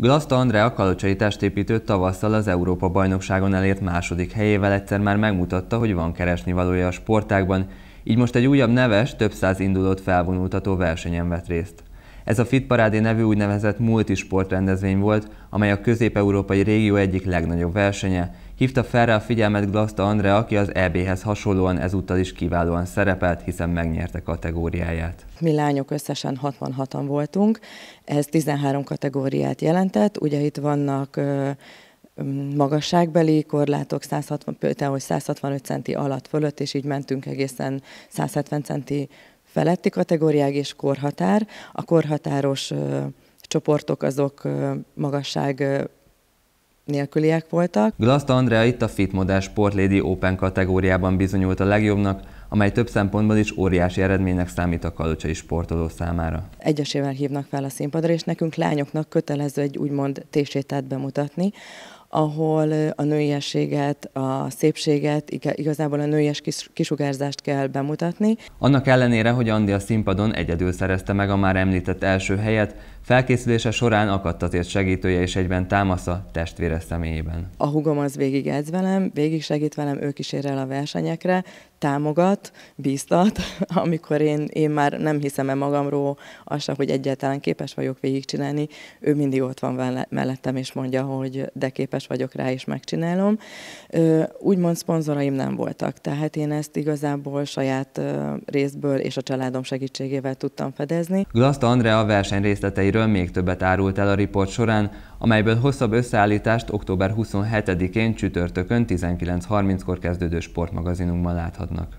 Glaszta Andrea kalocsai testépítőt tavasszal az Európa-bajnokságon elért második helyével egyszer már megmutatta, hogy van valója a sportákban, így most egy újabb neves, több száz indulót felvonultató versenyen vett részt. Ez a Parádé nevű úgynevezett multisport rendezvény volt, amely a közép-európai régió egyik legnagyobb versenye, Hívta fel rá a figyelmet Glasta Andrea, aki az EB-hez hasonlóan ezúttal is kiválóan szerepelt, hiszen megnyerte kategóriáját. Mi lányok összesen 66-an voltunk, ez 13 kategóriát jelentett, ugye itt vannak magasságbeli korlátok, 160, például 165 centi alatt fölött, és így mentünk egészen 170 centi feletti kategóriáig, és korhatár. A korhatáros csoportok azok magasság nélküliek voltak. Glaszta Andrea itt a Fitmodell Sport Lady Open kategóriában bizonyult a legjobbnak, amely több szempontból is óriási eredménynek számít a kalocsai sportoló számára. Egyesével hívnak fel a színpadra, és nekünk lányoknak kötelező egy úgymond tésétát bemutatni, ahol a nőiességet, a szépséget, igazából a nőies kisugárzást kell bemutatni. Annak ellenére, hogy Andi a színpadon egyedül szerezte meg a már említett első helyet, felkészülése során akadt azért segítője és egyben támasza testvére személyében. A hugom az végig edz velem, végig segít velem, ő kísér el a versenyekre, támogat, bíztat, amikor én, én már nem hiszem-e magamról azt, hogy egyáltalán képes vagyok végigcsinálni, ő mindig ott van mellettem, és mondja, hogy de képes vagyok rá, és megcsinálom. Úgymond szponzoraim nem voltak, tehát én ezt igazából saját részből és a családom segítségével tudtam fedezni. Glaszta Andrea verseny részleteiről még többet árult el a riport során, amelyből hosszabb összeállítást október 27-én csütörtökön 19.30-kor kezdődő sportmagazinunkban láthatnak.